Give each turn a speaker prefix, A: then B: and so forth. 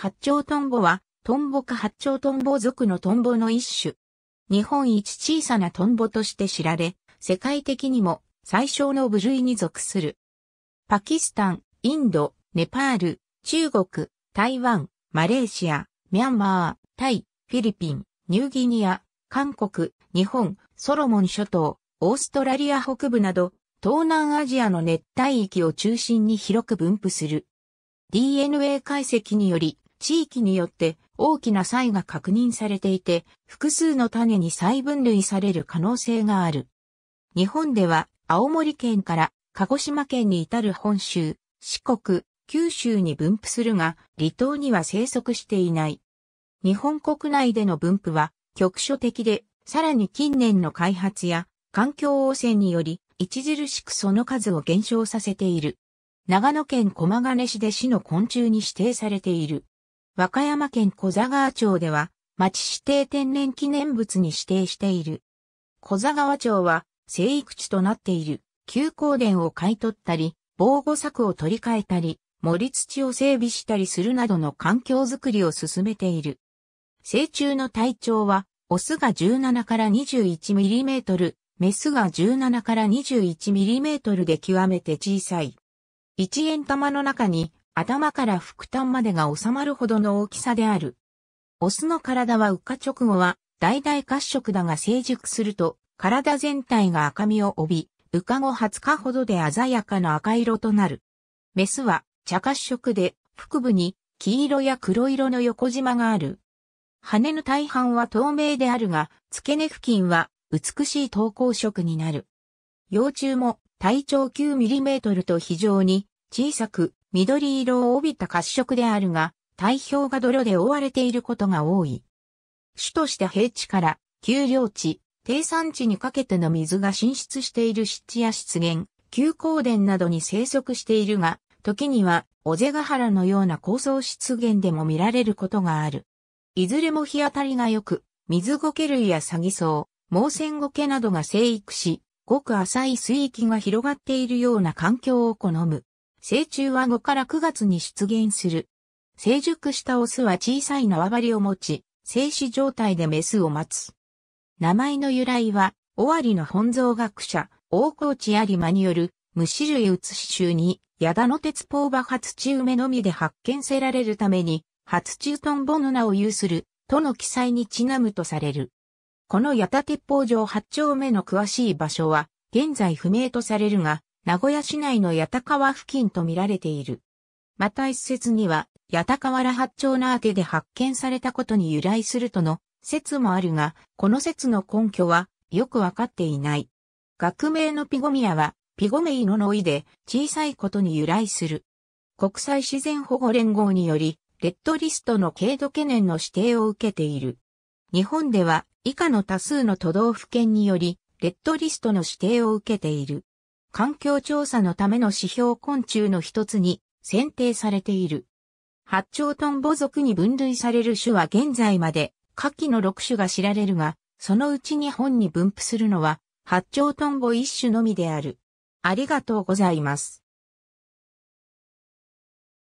A: 八丁トンボは、トンボか八丁トンボ属のトンボの一種。日本一小さなトンボとして知られ、世界的にも最小の部類に属する。パキスタン、インド、ネパール、中国、台湾、マレーシア、ミャンマー、タイ、フィリピン、ニューギニア、韓国、日本、ソロモン諸島、オーストラリア北部など、東南アジアの熱帯域を中心に広く分布する。DNA 解析により、地域によって大きな差異が確認されていて、複数の種に再分類される可能性がある。日本では青森県から鹿児島県に至る本州、四国、九州に分布するが、離島には生息していない。日本国内での分布は局所的で、さらに近年の開発や環境汚染により、著しくその数を減少させている。長野県駒ヶ根市で市の昆虫に指定されている。和歌山県小座川町では、町指定天然記念物に指定している。小座川町は、生育地となっている、旧光殿を買い取ったり、防護柵を取り替えたり、森土を整備したりするなどの環境づくりを進めている。成虫の体長は、オスが17から21ミリメートル、メスが17から21ミリメートルで極めて小さい。一円玉の中に頭から腹端までが収まるほどの大きさである。オスの体は羽化直後は、大々褐色だが成熟すると、体全体が赤みを帯び、羽化後20日ほどで鮮やかな赤色となる。メスは茶褐色で、腹部に黄色や黒色の横縞がある。羽の大半は透明であるが、付け根付近は美しい投稿色になる。幼虫も体長9ミリメートルと非常に小さく、緑色を帯びた褐色であるが、体表が泥で覆われていることが多い。主として平地から、丘陵地、低山地にかけての水が浸出している湿地や湿原、急光田などに生息しているが、時には、尾瀬ヶ原のような高層湿原でも見られることがある。いずれも日当たりが良く、水苔類やサギ草、毛モ苔ゴケなどが生育し、ごく浅い水域が広がっているような環境を好む。成虫は5から9月に出現する。成熟したオスは小さい縄張りを持ち、静止状態でメスを待つ。名前の由来は、尾張の本草学者、大河内有馬による、虫類移し中に、矢田の鉄砲場初地梅のみで発見せられるために、初中トンボの名を有する、との記載にちなむとされる。この矢田鉄砲場8丁目の詳しい場所は、現在不明とされるが、名古屋市内の八田川付近と見られている。また一説には、八田河原八丁なあてで発見されたことに由来するとの説もあるが、この説の根拠はよくわかっていない。学名のピゴミアは、ピゴメイノイで小さいことに由来する。国際自然保護連合により、レッドリストの軽度懸念の指定を受けている。日本では以下の多数の都道府県により、レッドリストの指定を受けている。環境調査のための指標昆虫の一つに選定されている。八丁トンボ属に分類される種は現在まで下記の6種が知られるが、そのうち日本に分布するのは八丁トンボ一種のみである。ありがとうございます。